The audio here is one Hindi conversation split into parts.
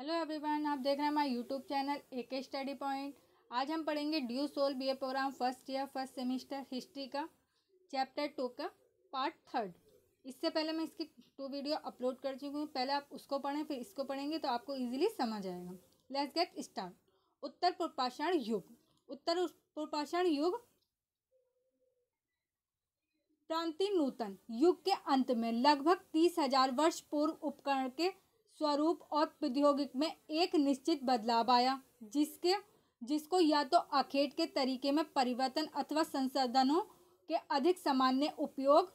हेलो एवरीवन आप देख रहे हैं हमारा यूट्यूब चैनल ए के स्टडी पॉइंट आज हम पढ़ेंगे DU SOL B A program first year first semester history का चैप्टर टू का पार्ट थर्ड इससे पहले मैं इसकी टू वीडियो अपलोड कर चुकी हूँ पहले आप उसको पढ़ें फिर इसको पढ़ेंगे तो आपको ईजिली समझ आएगा लेट्स गेट स्टार्ट उत्तर पुरपाषाण युग उत्तर पुरपाषाण युग क्रांति नूतन युग के अंत में लगभग तीस हजार वर्ष पूर्व उपकरण के स्वरूप और प्रौद्योगिक में एक निश्चित बदलाव आया जिसके जिसको या तो अखेट के तरीके में परिवर्तन अथवा संसाधनों के अधिक सामान्य उपयोग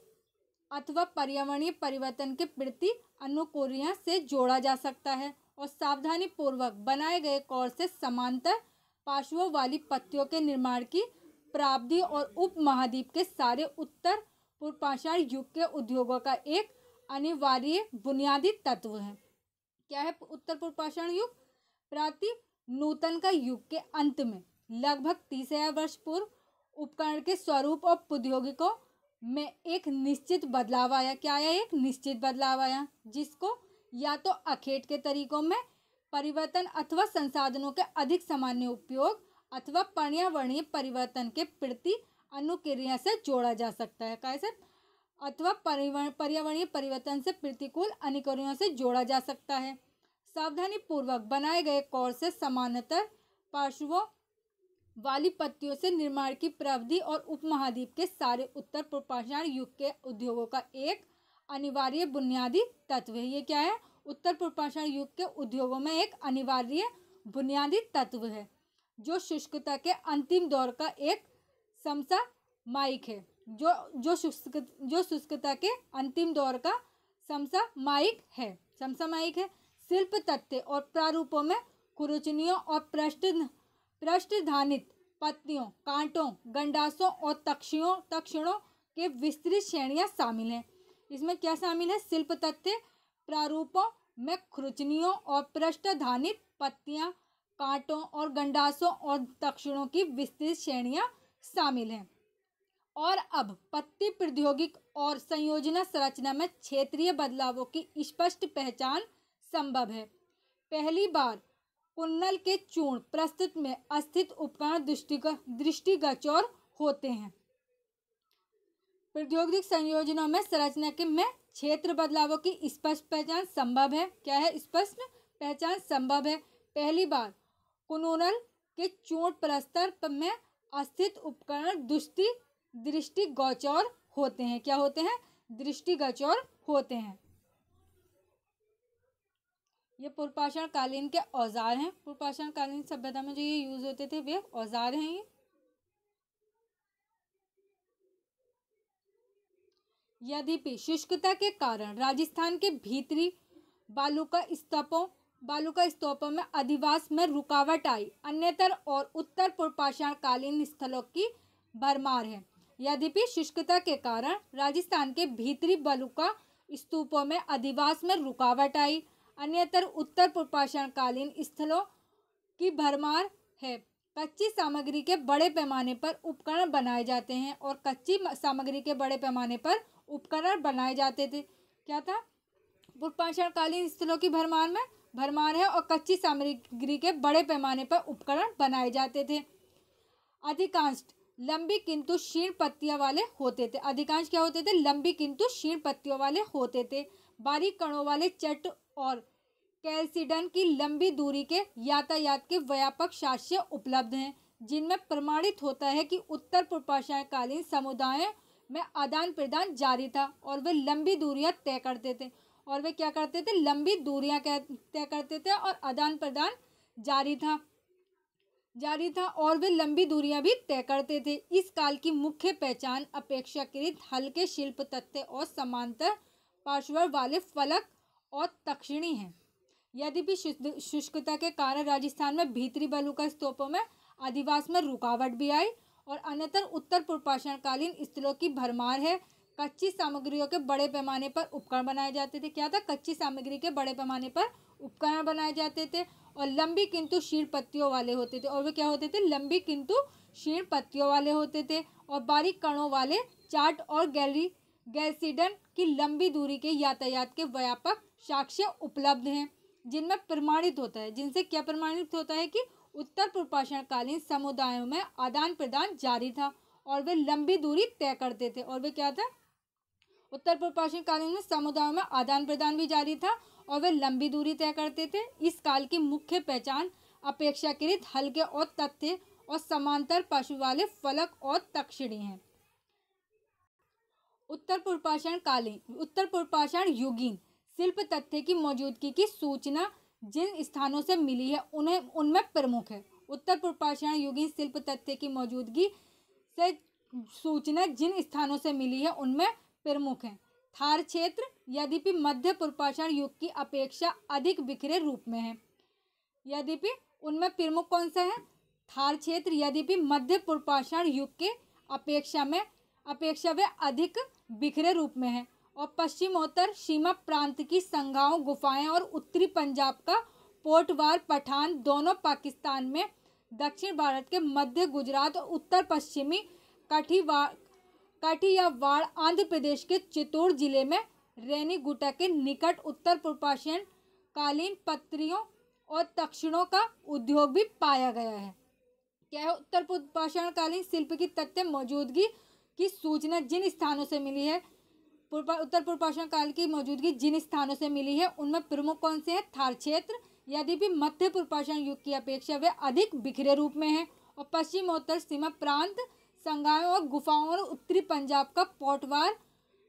अथवा पर्यावरणीय परिवर्तन के प्रति अनुकूलियाँ से जोड़ा जा सकता है और सावधानी पूर्वक बनाए गए कौर से समांतर पार्श्वों वाली पत्तियों के निर्माण की प्राप्ति और उप महाद्वीप के सारे उत्तर पूर्व पाषाण युग के उद्योगों का एक अनिवार्य बुनियादी तत्व है क्या है उत्तर पूर्व पाषाण युग प्राति नूतन का युग के अंत में लगभग तीस हजार वर्ष पूर्व उपकरण के स्वरूप और प्रौद्योगिकों में एक निश्चित बदलाव आया क्या आया एक निश्चित बदलाव आया जिसको या तो अखेट के तरीकों में परिवर्तन अथवा संसाधनों के अधिक सामान्य उपयोग अथवा पर्यावरणीय परिवर्तन के प्रति अनुक्रिया से जोड़ा जा सकता है कैसे अथवा पर्यावरणीय परिवर्तन से प्रतिकूल अनिकरणों से जोड़ा जा सकता है सावधानी पूर्वक बनाए गए कोर्सेस सामान्यतः पार्श्वों वाली पत्तियों से निर्माण की प्रावधि और उपमहाद्वीप के सारे उत्तर पूर्वाषाण युग के उद्योगों का एक अनिवार्य बुनियादी तत्व है ये क्या है उत्तर पूर्वाषाण युग के उद्योगों में एक अनिवार्य बुनियादी तत्व है जो शुष्कता के अंतिम दौर का एक समसा माइक है जो जो शुष्क जो शुष्कता के अंतिम दौर का समसामायिक है समसामायिक है शिल्प तथ्य और प्रारूपों में कुरुचनियों और पृष्ठ पृष्ठधानित पत्तियों कांटों गंडासों और तक्षियों तक्षणों के विस्तृत श्रेणियाँ शामिल हैं इसमें क्या शामिल है शिल्प तथ्य प्रारूपों में खुरचनियों और पृष्ठधानित पत्तियाँ कांटों और गंडासों और दक्षिणों की विस्तृत श्रेणियाँ शामिल हैं और अब पत्ती प्रौद्योगिक और संयोजना संरचना में क्षेत्रीय बदलावों की स्पष्ट पहचान संभव है पहली बार पुन्नल के चूर्ण प्रस्तुत में अस्थित उपकरण दृष्टि दृष्टिगचोर होते हैं प्रौद्योगिक संयोजनों में संरचना के में क्षेत्र बदलावों की स्पष्ट पहचान संभव है क्या है स्पष्ट पहचान संभव है पहली बार कुनोनल के चोट प्रस्तर में अस्थित उपकरण दृष्टि दृष्टि गौचौर होते हैं क्या होते हैं दृष्टि गौचौर होते हैं ये पुरपाषण कालीन के औजार हैं पुरपाषण कालीन सभ्यता में जो ये यूज होते थे वे औजार हैं ये यद्यपि शुष्कता के कारण राजस्थान के भीतरी बालुका स्तूपों का स्तूपों में अधिवास में रुकावट आई अन्यतर और उत्तर पुरपाषाण कालीन स्थलों की भरमार है यद्यपि शुष्कता के कारण राजस्थान के भीतरी बलुका स्तूपों में अधिवास में रुकावट आई अन्यतर उत्तर पूर्वाषणकालीन स्थलों की भरमार है कच्ची सामग्री के बड़े पैमाने पर उपकरण बनाए जाते हैं और कच्ची सामग्री के बड़े पैमाने पर उपकरण बनाए जाते थे क्या था पूर्वाषणकालीन स्थलों की भरमार में भरमार है और कच्ची सामग्री के बड़े पैमाने पर उपकरण बनाए जाते थे अधिकांश लंबी किंतु क्षीण पत्तियों वाले होते थे अधिकांश क्या होते थे लंबी किंतु क्षीण पत्तियों वाले होते थे बारीक कणों वाले चट और कैल्सिडन की लंबी दूरी के यातायात के व्यापक साक्ष्य उपलब्ध हैं जिनमें प्रमाणित होता है कि उत्तर पूर्वाशाकालीन समुदायों में आदान प्रदान जारी था और वे लंबी दूरियां तय करते थे और वे क्या करते थे लंबी दूरियां तय करते थे और आदान प्रदान जारी था जारी था और वे लंबी दूरियां भी तय करते थे इस काल की मुख्य पहचान अपेक्षाकृत हल्के शिल्प तथ्य और समांतर पार्श्वर वाले फलक और तक्षिणी हैं भी शुष्कता के कारण राजस्थान में भीतरी बलुका स्तूपों में आदिवास में रुकावट भी आई और अन्यतर उत्तर पूर्व पाषाणकालीन स्थलों की भरमार है कच्ची सामग्रियों के बड़े पैमाने पर उपकरण बनाए जाते थे क्या था कच्ची सामग्री के बड़े पैमाने पर उपकरण बनाए जाते थे और लंबी किंतु क्षीण पत्तियों वाले होते थे और वे क्या होते थे लंबी किंतु क्षीण पत्तियों वाले होते थे और बारीक कणों वाले चाट और गैलरी गैसीडन की लंबी दूरी के यातायात के व्यापक साक्ष्य उपलब्ध हैं जिनमें प्रमाणित होता है जिनसे क्या प्रमाणित होता है कि उत्तर पूर्वाशणकालीन समुदायों में आदान प्रदान जारी था और वे लंबी दूरी तय करते थे और वे क्या था उत्तर प्रपाशन कालीन में समुदायों में आदान प्रदान भी जारी था और वे लंबी दूरी तय करते थे इस काल की मुख्य पहचान अपेक्षाकृत हल्के और तथ्य और समांतर पशु वाले फलक और तक्षिणी हैं उत्तर पूर्वाषण कालीन उत्तर पूर्वाषण युगीन शिल्प तथ्य की मौजूदगी की सूचना जिन स्थानों से मिली है उन्हें उनमें प्रमुख है उत्तर पूर्वाषण युगीन शिल्प तथ्य की मौजूदगी से सूचना जिन स्थानों से मिली है उनमें प्रमुख हैं थार क्षेत्र यद्यपि मध्य पूर्वाषण युग की अपेक्षा अधिक बिखरे रूप में है यद्यपि उनमें प्रमुख कौन सा है थार क्षेत्र यद्यपि मध्य पूर्वाषण युग के अपेक्षा में अपेक्षा वे अधिक बिखरे रूप में है और पश्चिमोत्तर सीमा प्रांत की संघाओं गुफाएं और उत्तरी पंजाब का पोटवार पठान दोनों पाकिस्तान में दक्षिण भारत के मध्य गुजरात और उत्तर पश्चिमी कठिवा काठियावाड़ आंध्र प्रदेश के चित्तौड़ जिले में रेनीगुटा के निकट उत्तर पूर्वाशियन कालीन पत्रियों और तक्षणों का उद्योग भी पाया गया है क्या है उत्तर पूर्वाशियन शिल्प की तथ्य मौजूदगी की सूचना जिन स्थानों से मिली है उत्तर पूर्वाशियन काल की मौजूदगी जिन स्थानों से मिली है उनमें प्रमुख कौन से हैं थार क्षेत्र यदि भी मध्य पूर्वाशियन युग की अपेक्षा वे अधिक बिखरे रूप में हैं और पश्चिमोत्तर सीमा प्रांत संगायों और गुफाओं और उत्तरी पंजाब का पोटवार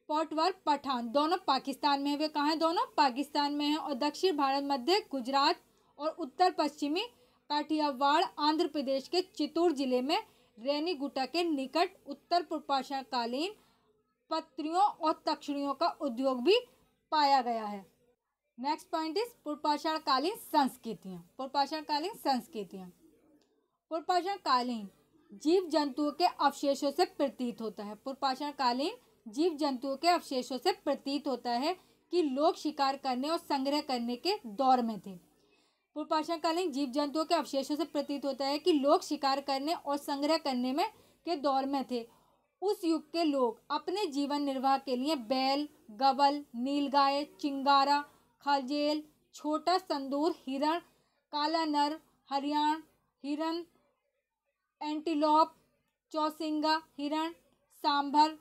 पोटवार पठान दोनों पाकिस्तान में वे कहाँ हैं दोनों पाकिस्तान में हैं और दक्षिण भारत मध्य गुजरात और उत्तर पश्चिमी काठियावाड़ आंध्र प्रदेश के चित्तूर जिले में रेनीगुटा के निकट उत्तर पूर्वाशाकालीन पत्रियों और तक्षणियों का उद्योग भी पाया गया है नेक्स्ट पॉइंट इज पूर्वाशाकालीन संस्कृतियाँ पूर्वाशाकालीन संस्कृतियाँ पूर्वाशाकालीन जीव जंतुओं के अवशेषों से प्रतीत होता है पुरपाषाण कालीन जीव जंतुओं के अवशेषों से प्रतीत होता है कि लोग शिकार करने और संग्रह करने के दौर में थे पुरपाषाणकालीन जीव जंतुओं के अवशेषों से प्रतीत होता है कि लोग शिकार करने और संग्रह करने में के दौर में थे उस युग के लोग अपने जीवन निर्वाह के लिए बैल गवल नीलगाय चिंगारा खजेल छोटा संदूर हिरण काला नर हरियाण हिरण एंटीलॉप चौसिंगा हिरण सांभर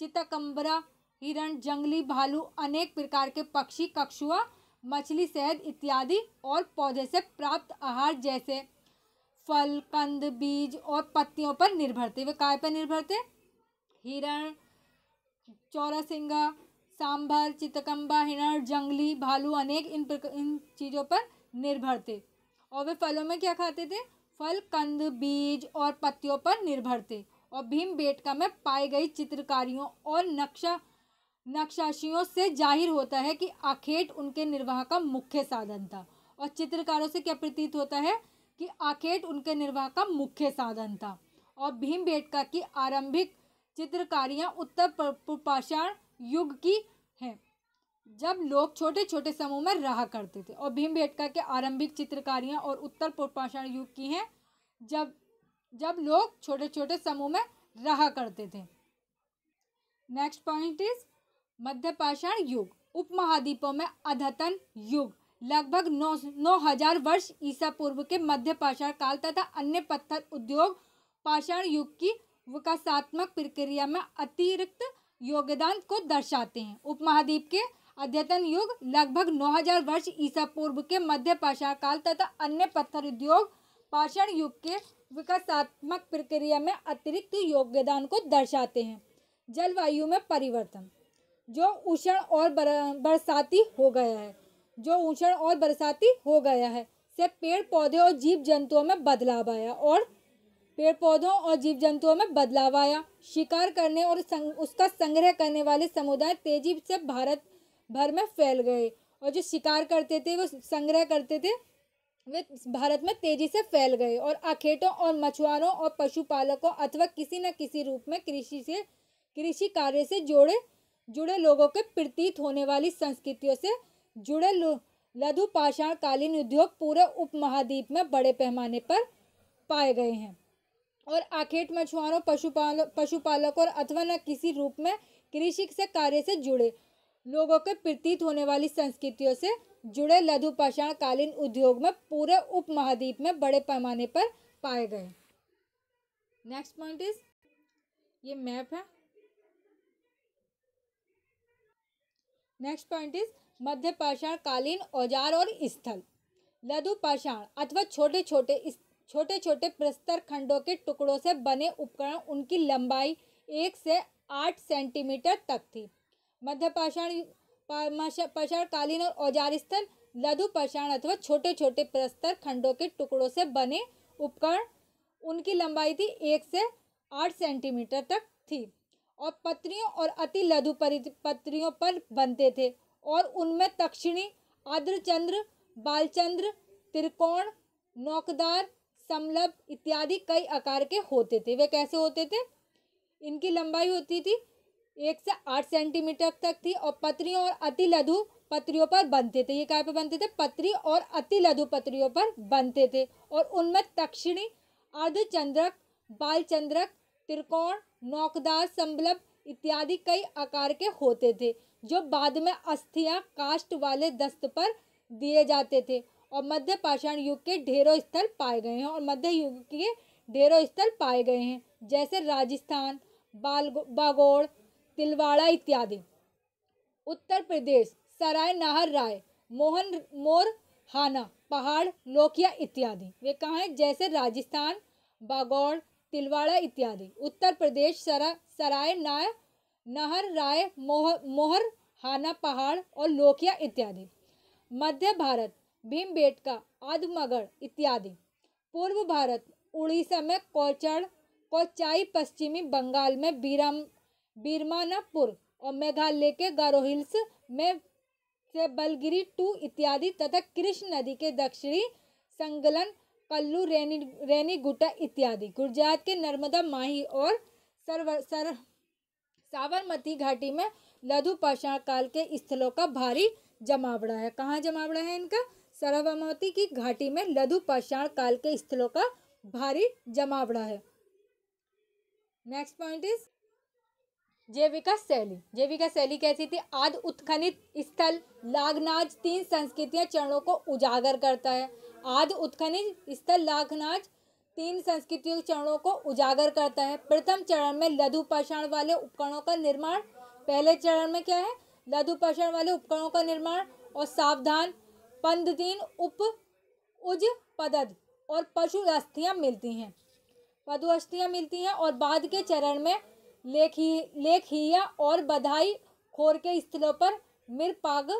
चितकम्बरा हिरण जंगली भालू अनेक प्रकार के पक्षी कक्षुआ मछली शहद इत्यादि और पौधे से प्राप्त आहार जैसे फल कंद बीज और पत्तियों पर निर्भर थे वे काय पर निर्भर थे हिरण चौरासिंगा सांभर चितकम्बा हिरण जंगली भालू अनेक इन इन चीज़ों पर निर्भर थे और वे फलों में क्या खाते थे फल कंद बीज और पत्तियों पर निर्भर थे और भीम बेटका में पाई गई चित्रकारियों और नक्शा नक्शाशियों से जाहिर होता है कि आखेट उनके निर्वाह का मुख्य साधन था और चित्रकारों से क्या प्रतीत होता है कि आखेट उनके निर्वाह का मुख्य साधन था और भीम बेटका की आरंभिक चित्रकारियाँ उत्तर पाषाण युग की हैं जब लोग छोटे छोटे समूह में रहा करते थे और भीम भेटका के आरंभिक चित्रकारियाँ और उत्तर पूर्व पाषाण युग की हैं जब जब लोग छोटे छोटे समूह में रहा करते थे नेक्स्ट पॉइंट इज मध्य पाषाण युग उपमहाद्वीपों में अधतन युग लगभग नौ नौ हजार वर्ष ईसा पूर्व के मध्य पाषाण काल तथा अन्य पत्थर उद्योग पाषाण युग की विकासात्मक प्रक्रिया में अतिरिक्त योगदान को दर्शाते हैं उपमहाद्वीप के अद्यतन युग लगभग 9000 वर्ष ईसा पूर्व के मध्य पाषाण काल तथा अन्य पत्थर उद्योग पाषाण युग के विकासात्मक प्रक्रिया में अतिरिक्त योगदान को दर्शाते हैं जलवायु में परिवर्तन जो उष्ण और बरसाती हो गया है जो उष्ण और बरसाती हो गया है से पेड़ पौधे और जीव जंतुओं में बदलाव आया और पेड़ पौधों और जीव जंतुओं में बदलाव आया शिकार करने और संग, उसका संग्रह करने वाले समुदाय तेजी से भारत भर में फैल गए और जो शिकार करते थे वो संग्रह करते थे वे भारत में तेजी से फैल गए और अखेटों और मछुआरों और पशुपालकों अथवा किसी न किसी रूप में कृषि से कृषि कार्य से जोड़े जुड़े लोगों के प्रतीत होने वाली संस्कृतियों से जुड़े लघु पाषाणकालीन उद्योग पूरे उपमहाद्वीप में बड़े पैमाने पर पाए गए हैं और आखेट मछुआरों पशुपाल पशुपालकों और अथवा न किसी रूप में कृषि से कार्य से जुड़े लोगों के प्रतीत होने वाली संस्कृतियों से जुड़े लघु पाषाण कालीन उद्योग में पूरे उपमहाद्वीप में बड़े पैमाने पर पाए गए नेक्स्ट पॉइंट इज ये मैप है नेक्स्ट पॉइंट इज मध्य पाषाण कालीन औजार और स्थल लघु पाषाण अथवा छोटे छोटे छोटे छोटे प्रस्तर खंडों के टुकड़ों से बने उपकरण उनकी लंबाई एक से आठ सेंटीमीटर तक थी मध्य पाषाण पाषाण कालीन और औजार स्थल लघु पाषाण अथवा छोटे छोटे प्रस्तर खंडों के टुकड़ों से बने उपकरण उनकी लंबाई थी एक से आठ सेंटीमीटर तक थी और पत्रियों और अति लघु पत्रियों पर बनते थे और उनमें दक्षिणी आद्रचंद्र बालचंद्र त्रिकोण नौकदार समलभ इत्यादि कई आकार के होते थे वे कैसे होते थे इनकी लंबाई होती थी एक से आठ सेंटीमीटर तक थी और पत्रियों और अति लघु पत्रियों पर बनते थे ये कहाँ पर बनते थे पत्री और अति लघु पत्रियों पर बनते थे और उनमें दक्षिणी अर्धचंद्रक बालचंद्रक त्रिकोण नौकदार संबलभ इत्यादि कई आकार के होते थे जो बाद में अस्थियां कास्ट वाले दस्त पर दिए जाते थे और मध्य पाषाण युग के ढेरों स्थल पाए गए हैं और मध्य युग के ढेरों स्थल पाए गए हैं जैसे राजस्थान बाल बागोड़ तिलवाड़ा इत्यादि उत्तर प्रदेश सराय नाहर राय मोहन मोर हाना पहाड़ लोकिया इत्यादि वे कहाँ हैं जैसे राजस्थान बागौड़ तिलवाड़ा इत्यादि उत्तर प्रदेश सरा सराय नाय नहर राय मोहर मोहर हाना पहाड़ और लोकिया इत्यादि मध्य भारत भीम बेटका आदमगढ़ इत्यादि पूर्व भारत उड़ीसा में कोचड़ कोचाई पश्चिमी बंगाल में बीरम बीरमानपुर और मेघालय के गारो हिल्स में से बलगिरी टू इत्यादि तथा कृष्ण नदी के दक्षिणी संगलन कल्लू रेनी रेनीगुटा इत्यादि गुजरात के नर्मदा माही और सरव सर साबरमती घाटी में लघु पाषाण काल के स्थलों का भारी जमावड़ा है कहाँ जमावड़ा है इनका सरवामती की घाटी में लघु पाषाण काल के स्थलों का भारी जमावड़ा है नेक्स्ट पॉइंट इज जैविका शैली जैविका शैली कैसी थी आदि उत्खनित स्थल लागनाज तीन संस्कृतियां चरणों को उजागर करता है आदि उत्खनित स्थल लागनाज तीन संस्कृतियों चरणों को उजागर करता है प्रथम चरण में लघु पाषाण वाले उपकरणों का निर्माण पहले चरण में क्या है लघु पाषाण वाले उपकरणों का निर्माण और सावधान पंदतीन उप उज पदद और पशु अस्थियाँ मिलती हैं पशु अस्थियाँ मिलती हैं और बाद के चरण में लेखी लेखिया और बधाई खोर के स्थलों पर मृपाग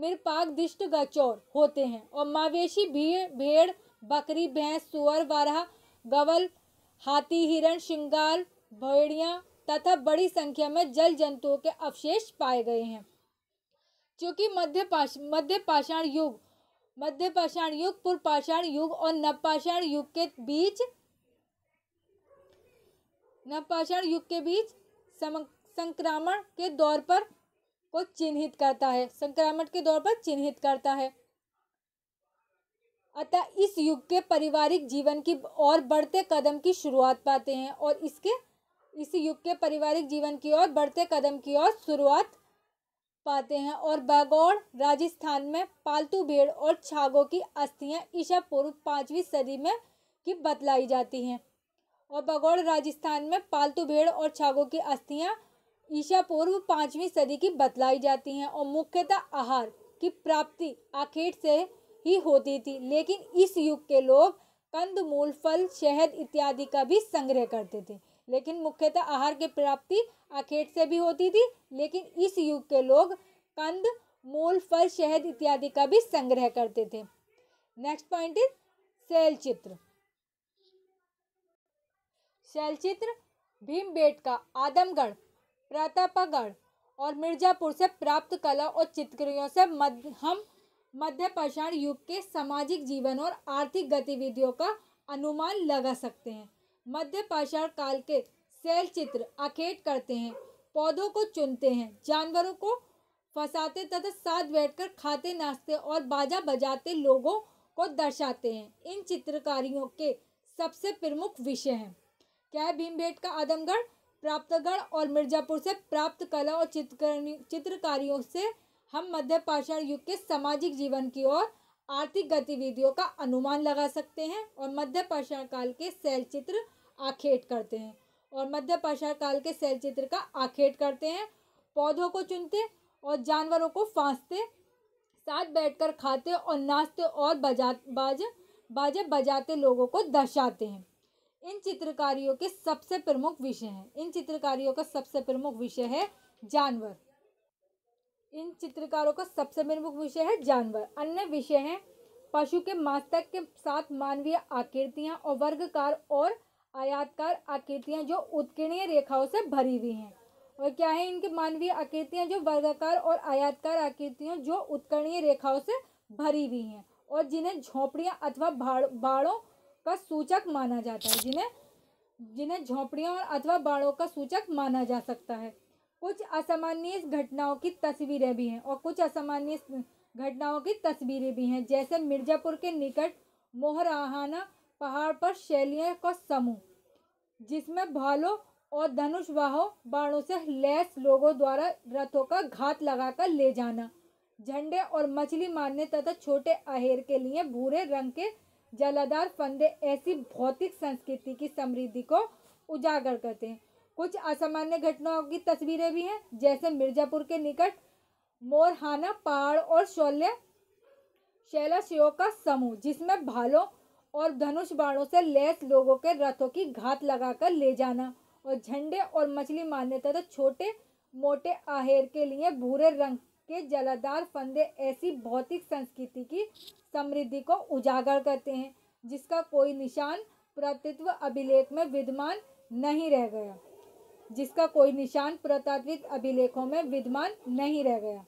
मिरपाग दिष्ट गचोर होते हैं और मवेशी भीड़ भेड़ बकरी भैंस सुअर वारहा गवल हाथी हिरण श्रृंगाल भेड़िया तथा बड़ी संख्या में जल जंतुओं के अवशेष पाए गए हैं क्योंकि मध्य पाश मध्य पाषाण युग मध्य पाषाण युग पूर्व पाषाण युग और नवपाषाण युग के बीच नवपाषाण युग के बीच संक्रमण के दौर पर को चिन्हित करता है संक्रमण के दौर पर चिन्हित करता है अतः इस युग के पारिवारिक जीवन की और बढ़ते कदम की शुरुआत पाते हैं और इसके इस युग के पारिवारिक जीवन की ओर बढ़ते कदम की ओर शुरुआत पाते हैं और बागौड़ राजस्थान में पालतू भेड़ और छागों की अस्थियां ईसा पूर्व पाँचवीं सदी में की बतलाई जाती हैं और बगौड़ राजस्थान में पालतू भेड़ और छागों की अस्थियाँ ईशा पूर्व पाँचवीं सदी की बतलाई जाती हैं और मुख्यतः आहार की प्राप्ति आखेट से ही होती थी लेकिन इस युग के लोग कंद मूल फल शहद इत्यादि का भी संग्रह करते थे लेकिन मुख्यतः आहार की प्राप्ति आखेट से भी होती थी लेकिन इस युग के लोग कंद मूल फल शहद इत्यादि का भी संग्रह करते थे नेक्स्ट पॉइंट इज सेल चित्र शैलचित्र भीमबेट का आदमगढ़ प्रतापगढ़ और मिर्जापुर से प्राप्त कला और चित्रकृतियों से मध्य हम मध्य पाषाण युग के सामाजिक जीवन और आर्थिक गतिविधियों का अनुमान लगा सकते हैं मध्य पाषाण काल के शैल चित्र अखेट करते हैं पौधों को चुनते हैं जानवरों को फंसाते तथा साथ बैठकर खाते नाचते और बाजा बजाते लोगों को दर्शाते हैं इन चित्रकारियों के सबसे प्रमुख विषय हैं क्या है भीमबेट का आदमगढ़ प्राप्तगढ़ और मिर्जापुर से प्राप्त कला और चित्रकारियों से हम मध्य पाषाण युग के सामाजिक जीवन की ओर आर्थिक गतिविधियों का अनुमान लगा सकते हैं और मध्य पाषाण काल के शैल चित्र आखेट करते हैं और मध्य पाषाण काल के शैल चित्र का आखेट करते हैं पौधों को चुनते और जानवरों को फांसते साथ बैठकर खाते और नाचते और बजा बाज बाजे बजाते लोगों को दर्शाते हैं इन चित्रकारियों के सबसे प्रमुख विषय हैं इन चित्रकारियों का सबसे प्रमुख विषय है जानवर इन चित्रकारों का सबसे प्रमुख विषय है जानवर अन्य विषय हैं पशु के मास्तक के साथ मानवीय आकृतियां और वर्गकार और आयातकार आकृतियां जो उत्कीर्णीय रेखाओं से भरी हुई हैं और क्या है इनके मानवीय आकृतियां जो वर्गाकार और आयातकार आकृतियों जो उत्कर्णीय रेखाओं से भरी हुई हैं और जिन्हें झोपड़ियां अथवा भाड़ों का सूचक माना जाता है जिन्हें जिन्हें झोपड़ियों और अथवा बाड़ों का सूचक माना जा सकता है कुछ असामान्य घटनाओं की तस्वीरें भी हैं और कुछ असामान्य घटनाओं की तस्वीरें भी हैं जैसे मिर्जापुर के निकट मोहराहाना पहाड़ पर शैलियों का समूह जिसमें भालों और धनुषवाहो बाणों से लैस लोगों द्वारा रथों का घात लगाकर ले जाना झंडे और मछली मारने तथा छोटे आहेर के लिए भूरे रंग के जलाधार फंदे ऐसी भौतिक संस्कृति की समृद्धि को उजागर करते हैं कुछ असामान्य घटनाओं की तस्वीरें भी हैं जैसे मिर्जापुर के निकट मोरहाना पहाड़ और शौल्य शिव का समूह जिसमें भालों और धनुष बाणों से लैस लोगों के रथों की घात लगाकर ले जाना और झंडे और मछली मारने तथा छोटे मोटे आहेर के लिए भूरे रंग के जलाधार फंदे ऐसी भौतिक संस्कृति की समृद्धि को उजागर करते हैं जिसका कोई निशान पुरातत्व अभिलेख में विद्यमान नहीं रह गया जिसका कोई निशान पुरातात्विक अभिलेखों में विद्यमान नहीं रह गया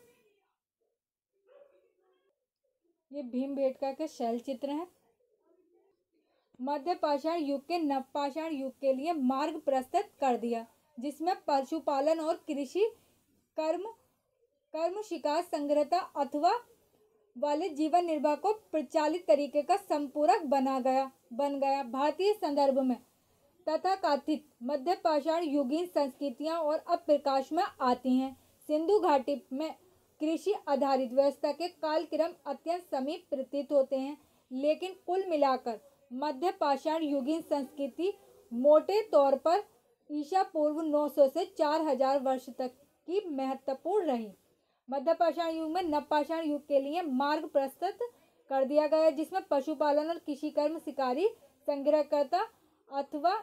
ये भीम बेटका के शैल चित्र हैं मध्य पाषाण युग के नवपाषाण युग के लिए मार्ग प्रस्तुत कर दिया जिसमें पशुपालन और कृषि कर्म कर्म शिकार संग्रहता अथवा वाले जीवन निर्वाह को प्रचालित तरीके का संपूरक बना गया बन गया भारतीय संदर्भ में तथा कथित मध्य पाषाण युगीन संस्कृतियाँ और अप्रकाश में आती हैं सिंधु घाटी में कृषि आधारित व्यवस्था के कालक्रम अत्यंत समीप प्रतीत होते हैं लेकिन कुल मिलाकर मध्य पाषाण युगीन संस्कृति मोटे तौर पर ईसा पूर्व 900 से 4000 वर्ष तक की महत्वपूर्ण रही मध्य पाषाण युग में नवपाषाण युग के लिए मार्ग प्रस्तुत कर दिया गया जिसमें पशुपालन और कृषि कर्म शिकारी संग्रहकर्ता अथवा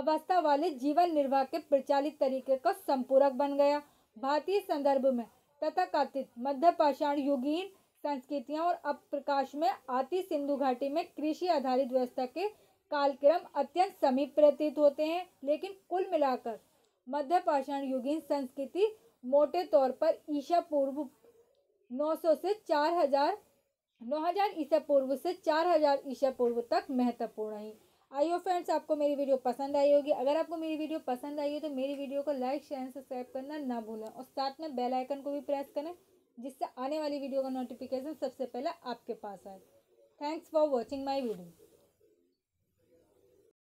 अवस्था वाले जीवन निर्वाह के प्रचलित तरीके का संपूरक बन गया भारतीय संदर्भ में तथा कथित मध्य पाषाण युगीन संस्कृतियाँ और अप्रकाश में आती सिंधु घाटी में कृषि आधारित व्यवस्था के कालक्रम अत्यंत समीप प्रतीत होते हैं लेकिन कुल मिलाकर मध्य पाषाण युगीन संस्कृति मोटे तौर पर ईसा पूर्व 900 से 4000 9000 ईसा पूर्व से 4000 ईसा पूर्व तक महत्वपूर्ण है आई हो फ्रेंड्स आपको मेरी वीडियो पसंद आई होगी अगर आपको मेरी वीडियो पसंद आई हो तो मेरी वीडियो को लाइक शेयर एंड सब्सक्राइब करना ना भूलें और साथ में बेल आइकन को भी प्रेस करें जिससे आने वाली वीडियो का नोटिफिकेशन सबसे पहले आपके पास आए thanks for watching my video